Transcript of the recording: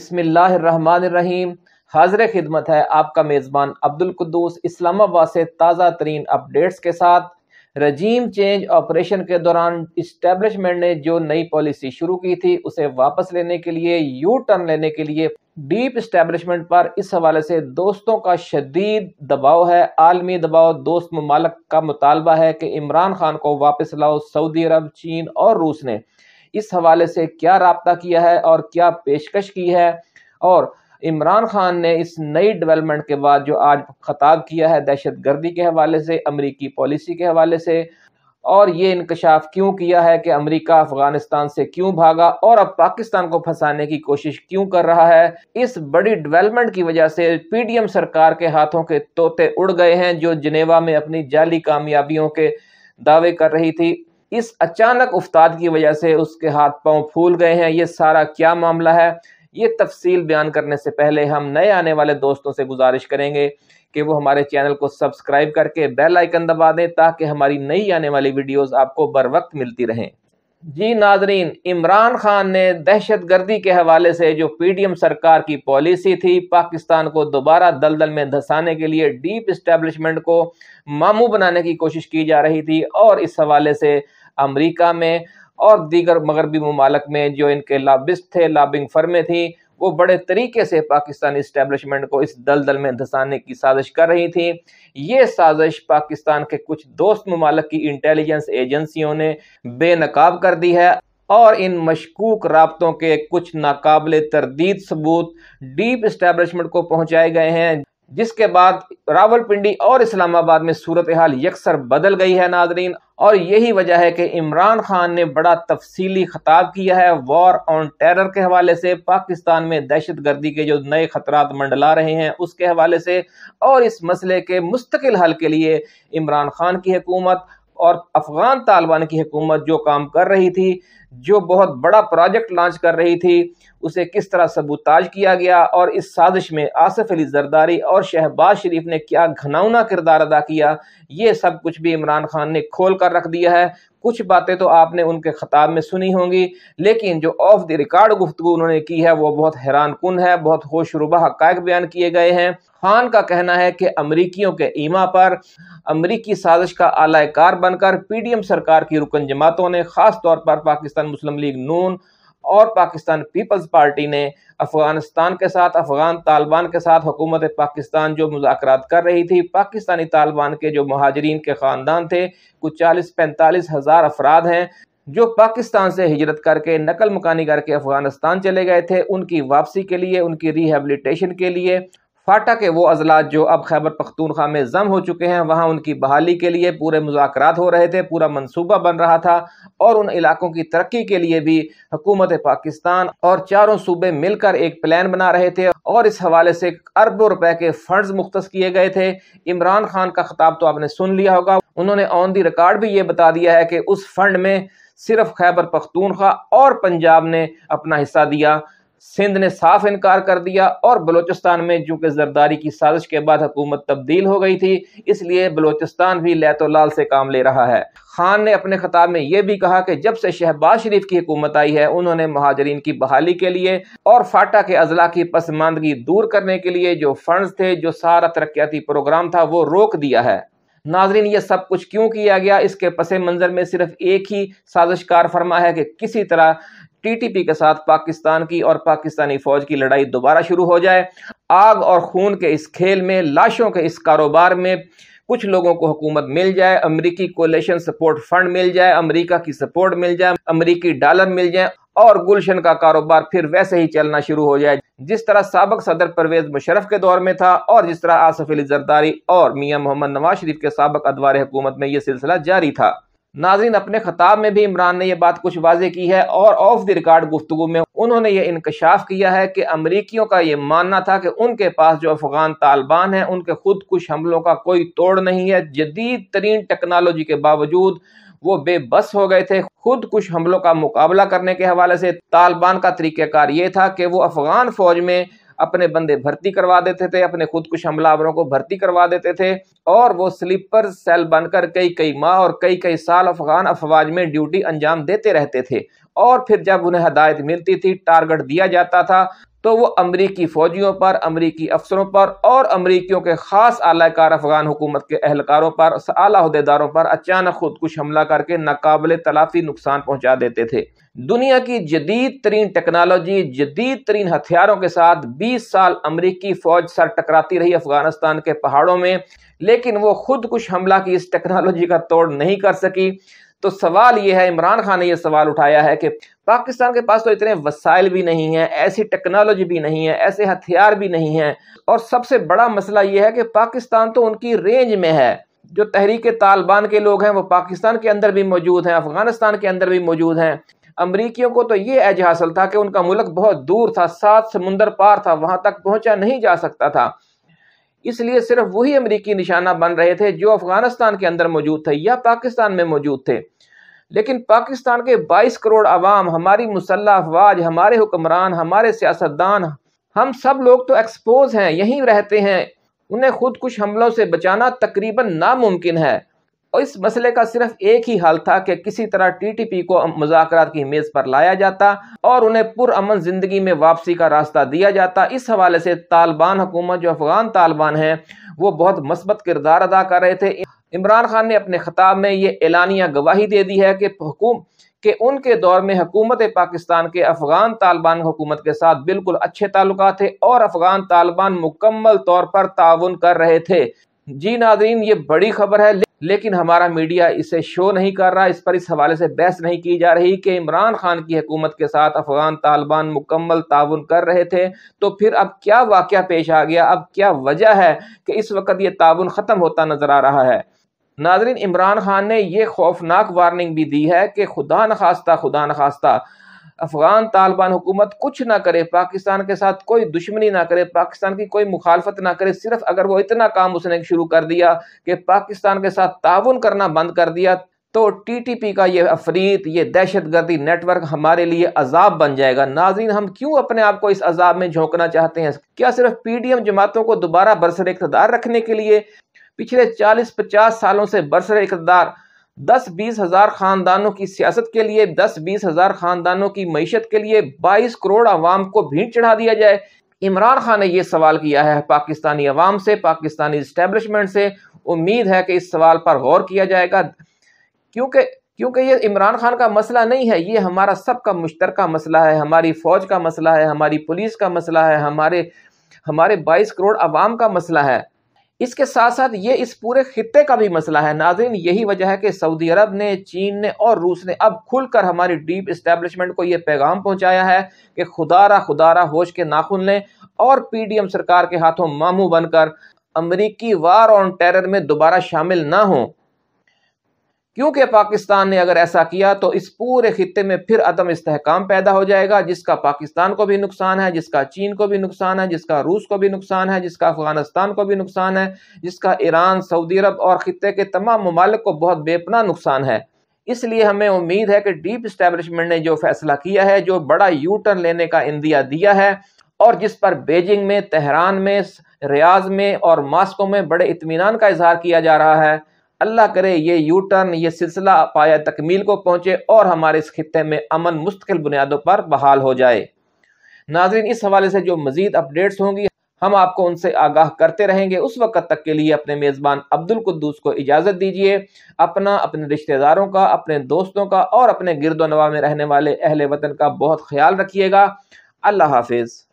बिसमीम हाजिर खिदमत है आपका मेज़बान अब्दुल कुद्दूस इस्लामाबाद से ताज़ा तरीन अपडेट्स के साथ रजीम चेंज ऑपरेशन के दौरान इस्टेब्लिशमेंट ने जो नई पॉलिसी शुरू की थी उसे वापस लेने के लिए यू टर्न लेने के लिए डीप इस्टेब्लिशमेंट पर इस हवाले से दोस्तों का शदीद दबाव है आलमी दबाव दोस्त ममालक का मुतालबा है कि इमरान खान को वापस लाओ सऊदी अरब चीन और रूस ने इस हवाले से क्या रबता किया है और क्या पेशकश की है और इमरान खान ने इस नई डेवलपमेंट के बाद जो आज खताब किया है दहशत गर्दी के हवाले से अमरीकी पॉलिसी के हवाले से और ये इंकशाफ क्यों किया है कि अमेरिका अफगानिस्तान से क्यों भागा और अब पाकिस्तान को फंसाने की कोशिश क्यों कर रहा है इस बड़ी डेवलपमेंट की वजह से पीडीएम सरकार के हाथों के तोते उड़ गए हैं जो जिनेवा में अपनी जाली कामयाबियों के दावे कर रही थी इस अचानक उफ्ताद की वजह से उसके हाथ पांव फूल गए हैं ये सारा क्या मामला है ये तफसील बयान करने से पहले हम नए आने वाले दोस्तों से गुजारिश करेंगे कि वो हमारे चैनल को सब्सक्राइब करके बेल आइकन दबा दें ताकि हमारी नई आने वाली वीडियोस आपको बर वक्त मिलती रहें जी नाजरीन इमरान खान ने दहशत गर्दी के हवाले से जो पीडीएम सरकार की पॉलिसी थी पाकिस्तान को दोबारा दलदल में धंसाने के लिए डीप इस्टेब्लिशमेंट को मामू बनाने की कोशिश की जा रही थी और इस हवाले से अमरीका में और दीगर मगरबी ममालक में जो इनके लाबिस थे लाबिंग फर्में थी वो बड़े तरीके से पाकिस्तानी इस्टेबलिशमेंट को इस दलदल में धंसाने की साजिश कर रही थी ये साजिश पाकिस्तान के कुछ दोस्त ममालक की इंटेलिजेंस एजेंसियों ने बेनकाब कर दी है और इन मशकूक रबतों के कुछ नाकबले तरदीद सबूत डीप इस्टेबलिशमेंट को पहुँचाए गए हैं जिसके बाद रावलपिंडी और इस्लामाबाद में सूरत हाल यकसर बदल गई है नाजरीन और यही वजह है कि इमरान खान ने बड़ा तफसीली खताब किया है वॉर ऑन टेरर के हवाले से पाकिस्तान में दहशत गर्दी के जो नए खतरात मंडला रहे हैं उसके हवाले से और इस मसले के मुस्तकिल हल के लिए इमरान खान की हुकूमत और अफगान तालिबान की हुकूमत जो काम कर रही थी जो बहुत बड़ा प्रोजेक्ट लॉन्च कर रही थी उसे किस तरह सबूताज किया गया और इस साजिश में आसफ अली जरदारी और शहबाज शरीफ ने क्या घनौना किरदार अदा किया ये सब कुछ भी इमरान खान ने खोल कर रख दिया है कुछ बातें तो आपने उनके खिताब में सुनी होंगी लेकिन जो ऑफ द रिकॉर्ड गुफ्तु उन्होंने की है वो बहुत हैरान कन है बहुत होशरुबा हकायक बयान किए गए हैं खान का कहना है कि अमरीकियों के ईमा पर अमरीकी साजिश का आलाकार बनकर पी डी एम सरकार की रुकन जमातों ने खास तौर पर पाकिस्तान पाकिस्तान मुस्लिम लीग नून और पाकिस्तान पीपल्स पार्टी ने अफगानिस्तान के साथ अफगान तालिबान के साथ हुकूमत पाकिस्तान जो मुजाकर कर रही थी पाकिस्तानी तालिबान के जो महाजरीन के ख़ानदान थे कुछ चालीस पैंतालीस हज़ार अफराद हैं जो पाकिस्तान से हिजरत करके नकल मकानी करके अफगानिस्तान चले गए थे उनकी वापसी के लिए उनकी रिहेबलीटेशन के लिए फाटा के वो अजलात जो अब खैबर पख्तूनख्वा में जम हो चुके हैं वहाँ उनकी बहाली के लिए पूरे मुजाकर हो रहे थे पूरा मनसूबा बन रहा था और उन इलाकों की तरक्की के लिए भी हुकूमत पाकिस्तान और चारों सूबे मिलकर एक प्लान बना रहे थे और इस हवाले से अरबों रुपए के फंड्स मुख्त किए गए थे इमरान खान का खिताब तो आपने सुन लिया होगा उन्होंने ऑन दी रिकॉर्ड भी ये बता दिया है कि उस फंड में सिर्फ खैबर पख्तूनख्वा और पंजाब ने अपना हिस्सा दिया सिंध ने साफ इनकार कर दिया और बलोचिस्तान में चूंकि जरदारी की साजिश के बाद हुकूमत तब्दील हो गई थी इसलिए बलोचिस्तान भी लाल से काम ले रहा है खान ने अपने खिताब में यह भी कहा कि जब से शहबाज शरीफ की हुकूमत आई है उन्होंने महाजरीन की बहाली के लिए और फाटा के अजला की पसमानदगी दूर करने के लिए जो फंड थे जो सारा तरक्याती प्रोग्राम था वो रोक दिया है नाजरीन ये सब कुछ क्यों किया गया इसके पस मंज़र में सिर्फ एक ही साजिशकार फरमा है कि किसी तरह टीटीपी के साथ पाकिस्तान की और पाकिस्तानी फौज की लड़ाई दोबारा शुरू हो जाए आग और खून के इस खेल में लाशों के इस कारोबार में कुछ लोगों को हुकूमत मिल जाए अमरीकी कोलेशन सपोर्ट फंड मिल जाए अमरीका की सपोर्ट मिल जाए अमरीकी डॉलर मिल जाए और गुलशन का कारोबार फिर वैसे ही चलना शुरू हो जाए जिस तरह सबक सदर परवेज मुशरफ के दौर में था और जिस तरह आसफ अली जरदारी और मियाँ मोहम्मद नवाज शरीफ के सबक अदवार हुकूमत में यह सिलसिला जारी था नाजरीन अपने खिताब में भी इमरान ने यह बात कुछ वाजे की है और ऑफ द रिकॉर्ड गुफ्तु में उन्होंने ये इंकशाफ किया है कि अमरीकियों का ये मानना था कि उनके पास जो अफगान तालिबान हैं उनके खुद कुछ हमलों का कोई तोड़ नहीं है जदीद तरीन टेक्नोलॉजी के बावजूद वो बेबस हो गए थे खुद कुछ हमलों का मुकाबला करने के हवाले से तालिबान का तरीक़ेकार ये था कि वो अफगान फौज में अपने बंदे भर्ती करवा देते थे अपने खुदकुश हमलावरों को भर्ती करवा देते थे और वो स्लीपर सेल बनकर कई कई माह और कई कई साल अफगान अफवाज में ड्यूटी अंजाम देते रहते थे और फिर जब उन्हें हदायत मिलती थी टारगेट दिया जाता था तो वो अमरीकी फ़ौजियों पर अमरीकी अफसरों पर और अमरीकियों के ख़ास आलाकार अफगान हुकूमत के अहलकारों पर अलादेदारों पर अचानक खुदकुश हमला करके नाकबिल तलाफी नुकसान पहुँचा देते थे दुनिया की जदीद तरीन टेक्नोलॉजी जदीद तरीन हथियारों के साथ 20 साल अमरीकी फ़ौज सर टकराती रही अफगानिस्तान के पहाड़ों में लेकिन वो खुदकुश हमला की इस टेक्नोलॉजी का तोड़ नहीं कर सकी तो सवाल ये है इमरान खान ने यह सवाल उठाया है कि पाकिस्तान के पास तो इतने वसाइल भी नहीं हैं ऐसी टेक्नोलॉजी भी नहीं है ऐसे हथियार भी नहीं हैं और सबसे बड़ा मसला यह है कि पाकिस्तान तो उनकी रेंज में है जो तहरीक तालिबान के लोग हैं वो पाकिस्तान के अंदर भी मौजूद हैं अफगानिस्तान के अंदर भी मौजूद हैं अमरीकियों को तो ये एज हासिल था कि उनका मुल्क बहुत दूर था सात समुंदर पार था वहाँ तक पहुँचा नहीं जा सकता था इसलिए सिर्फ वही अमरीकी निशाना बन रहे थे जो अफगानिस्तान के अंदर मौजूद थे या पाकिस्तान में मौजूद थे लेकिन पाकिस्तान के 22 करोड़ आवाम हमारी मुसल्ह अफवाज हमारे हुक्मरान हमारे सियासतदान हम सब लोग तो एक्सपोज हैं यहीं रहते हैं उन्हें खुद कुछ हमलों से बचाना तकरीबन नामुमकिन है और इस मसले का सिर्फ एक ही हल था कि किसी तरह टीटीपी को मुजाकर की मेज़ पर लाया जाता और उन्हें पुरअमन ज़िंदगी में वापसी का रास्ता दिया जाता इस हवाले से तालिबान हुकूमत जो अफ़गान तालिबान है वो बहुत मस्बत किरदार अदा कर रहे थे इमरान खान ने अपने खिताब में ये एलानिया गवाही दे दी है कि कि उनके दौर में हुकूमत पाकिस्तान के अफगान तालिबान हुकूमत के साथ बिल्कुल अच्छे ताल्लुक थे और अफगान तालिबान मुकम्मल तौर पर ताउन कर रहे थे जी नादरीन ये बड़ी खबर है लेकिन हमारा मीडिया इसे शो नहीं कर रहा इस पर इस हवाले से बहस नहीं की जा रही कि इमरान खान की हुकूमत के साथ अफगान तालिबान मुकम्मल ताउन कर रहे थे तो फिर अब क्या वाक़ पेश आ गया अब क्या वजह है कि इस वक्त ये ताउन ख़त्म होता नज़र आ रहा है नाजरीन इमरान खान ने यह खौफनाक वार्निंग भी दी है कि खुदा न खास्ता खुदा न खास्ता अफगान तालिबान हुकूमत कुछ ना करे पाकिस्तान के साथ कोई दुश्मनी ना करे पाकिस्तान की कोई मुखालफत ना करे सिर्फ अगर वो इतना काम उसने शुरू कर दिया कि पाकिस्तान के साथ ताउन करना बंद कर दिया तो टीटीपी का ये अफरीत ये दहशत गर्दी नेटवर्क हमारे लिए अजाब बन जाएगा नाजीन हम क्यों अपने आप को इस अजाब में झोंकना चाहते हैं क्या सिर्फ पीडीएम जमातों को दोबारा बरसर इकतदार रखने के लिए पिछले 40-50 सालों से बरसर इकतदार दस बीस हज़ार ख़ानदानों की सियासत के लिए दस बीस हज़ार ख़ानदानों की मीशत के लिए बाईस करोड़ अवाम को भीड़ चढ़ा दिया जाए इमरान खान ने यह सवाल किया है पाकिस्तानी अवाम से पाकिस्तानी इस्टेबलिशमेंट से उम्मीद है कि इस सवाल पर गौर किया जाएगा क्योंकि क्योंकि ये इमरान खान का मसला नहीं है ये हमारा सबका का मसला है हमारी फ़ौज का मसला है हमारी पुलिस का मसला है हमारे हमारे बाईस करोड़ आवाम का मसला है इसके साथ साथ ये इस पूरे खत्े का भी मसला है नाजरीन यही वजह है कि सऊदी अरब ने चीन ने और रूस ने अब खुलकर हमारी डीप इस्टेब्लिशमेंट को यह पैगाम पहुंचाया है कि खुदारा खुदारा होश के नाखुन लें और पीडीएम सरकार के हाथों मामू बनकर अमरीकी वार ऑन टेरर में दोबारा शामिल ना हों क्योंकि पाकिस्तान ने अगर ऐसा किया तो इस पूरे खत्े में फिर अदम इस्तेकाम पैदा हो जाएगा जिसका पाकिस्तान को भी नुकसान है जिसका चीन को भी नुकसान है जिसका रूस को भी नुकसान है जिसका अफगानिस्तान को भी नुकसान है जिसका ईरान सऊदी अरब और खत्े के तमाम ममालिक को बहुत बेपना नुकसान है इसलिए हमें उम्मीद है कि डीप इस्टेबलिशमेंट ने जो फैसला किया है जो बड़ा यू टर्न लेने का इंदिया दिया है और जिस पर बेजिंग में तेहरान में रियाज में और मास्को में बड़े इतमान का इजहार किया जा रहा है अल्लाह करे ये यू टर्न ये सिलसिला पाया तकमील को पहुँचे और हमारे इस खत्े में अमन मुस्तकिल बुनियादों पर बहाल हो जाए नाजरीन इस हवाले से जो मजीद अपडेट्स होंगी हम आपको उनसे आगाह करते रहेंगे उस वक्त तक के लिए अपने मेज़बान अब्दुल कुद्दूस को इजाज़त दीजिए अपना अपने रिश्तेदारों का अपने दोस्तों का और अपने गिरदो नवा में रहने वाले अहल वतन का बहुत ख्याल रखिएगा अल्लाह हाफिज़